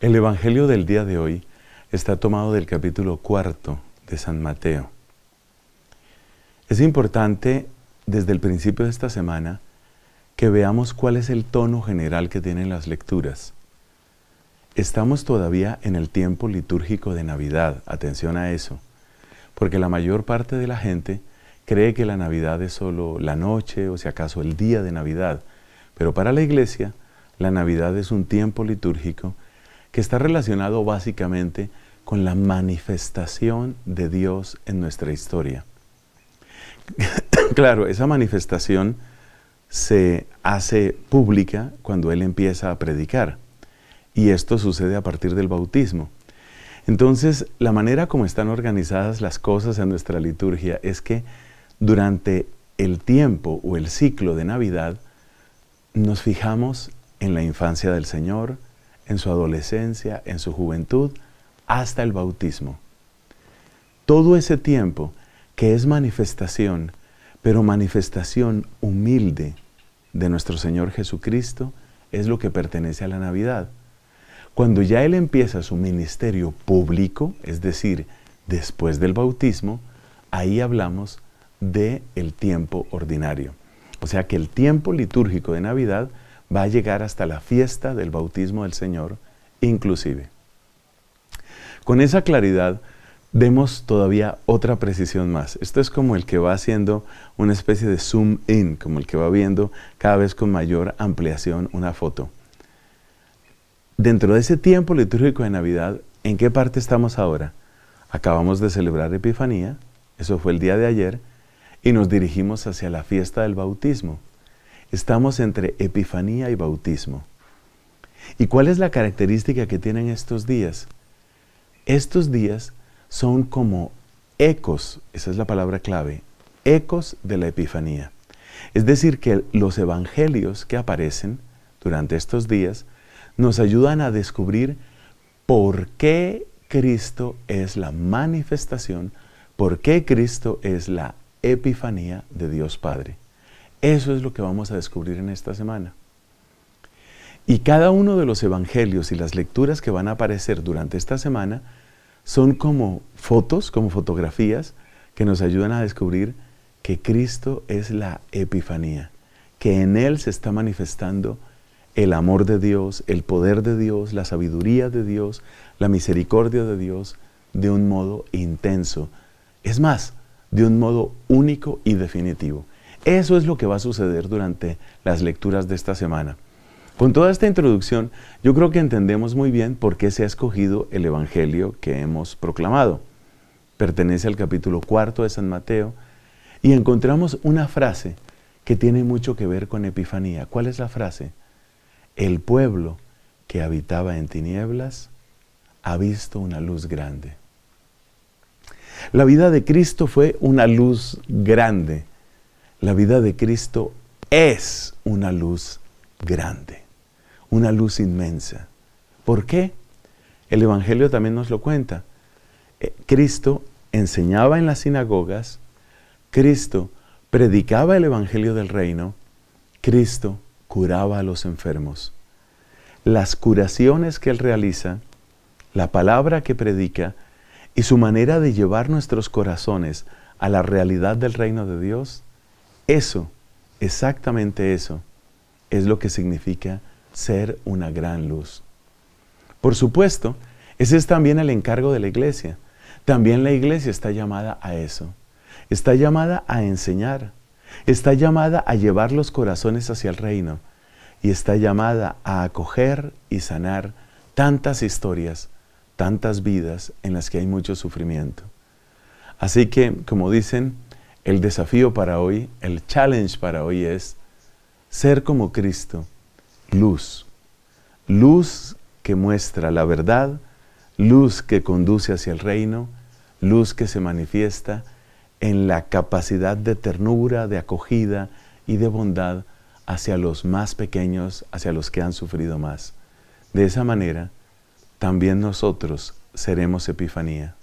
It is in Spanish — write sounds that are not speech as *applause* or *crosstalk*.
El Evangelio del día de hoy está tomado del capítulo cuarto de San Mateo. Es importante desde el principio de esta semana que veamos cuál es el tono general que tienen las lecturas. Estamos todavía en el tiempo litúrgico de Navidad, atención a eso, porque la mayor parte de la gente cree que la Navidad es solo la noche o si acaso el día de Navidad, pero para la iglesia la Navidad es un tiempo litúrgico que está relacionado básicamente con la manifestación de Dios en nuestra historia. *coughs* claro, esa manifestación se hace pública cuando Él empieza a predicar. Y esto sucede a partir del bautismo. Entonces, la manera como están organizadas las cosas en nuestra liturgia es que durante el tiempo o el ciclo de Navidad nos fijamos en la infancia del Señor, en su adolescencia, en su juventud, hasta el bautismo. Todo ese tiempo que es manifestación, pero manifestación humilde de nuestro Señor Jesucristo, es lo que pertenece a la Navidad. Cuando ya Él empieza su ministerio público, es decir, después del bautismo, ahí hablamos de el tiempo ordinario. O sea que el tiempo litúrgico de Navidad va a llegar hasta la fiesta del bautismo del Señor, inclusive. Con esa claridad, demos todavía otra precisión más. Esto es como el que va haciendo una especie de zoom in, como el que va viendo cada vez con mayor ampliación una foto. Dentro de ese tiempo litúrgico de Navidad, ¿en qué parte estamos ahora? Acabamos de celebrar Epifanía, eso fue el día de ayer, y nos dirigimos hacia la fiesta del bautismo. Estamos entre Epifanía y bautismo. ¿Y cuál es la característica que tienen estos días? Estos días son como ecos, esa es la palabra clave, ecos de la Epifanía. Es decir, que los evangelios que aparecen durante estos días nos ayudan a descubrir por qué Cristo es la manifestación, por qué Cristo es la epifanía de Dios Padre. Eso es lo que vamos a descubrir en esta semana. Y cada uno de los evangelios y las lecturas que van a aparecer durante esta semana son como fotos, como fotografías que nos ayudan a descubrir que Cristo es la Epifanía, que en Él se está manifestando el amor de Dios, el poder de Dios, la sabiduría de Dios, la misericordia de Dios de un modo intenso. Es más, de un modo único y definitivo. Eso es lo que va a suceder durante las lecturas de esta semana. Con toda esta introducción, yo creo que entendemos muy bien por qué se ha escogido el Evangelio que hemos proclamado. Pertenece al capítulo cuarto de San Mateo y encontramos una frase que tiene mucho que ver con Epifanía. ¿Cuál es la frase? El pueblo que habitaba en tinieblas ha visto una luz grande. La vida de Cristo fue una luz grande la vida de Cristo es una luz grande, una luz inmensa. ¿Por qué? El Evangelio también nos lo cuenta. Eh, Cristo enseñaba en las sinagogas, Cristo predicaba el Evangelio del reino, Cristo curaba a los enfermos. Las curaciones que Él realiza, la palabra que predica y su manera de llevar nuestros corazones a la realidad del reino de Dios eso, exactamente eso, es lo que significa ser una gran luz. Por supuesto, ese es también el encargo de la iglesia. También la iglesia está llamada a eso. Está llamada a enseñar. Está llamada a llevar los corazones hacia el reino. Y está llamada a acoger y sanar tantas historias, tantas vidas en las que hay mucho sufrimiento. Así que, como dicen, el desafío para hoy, el challenge para hoy es ser como Cristo, luz, luz que muestra la verdad, luz que conduce hacia el reino, luz que se manifiesta en la capacidad de ternura, de acogida y de bondad hacia los más pequeños, hacia los que han sufrido más. De esa manera, también nosotros seremos Epifanía.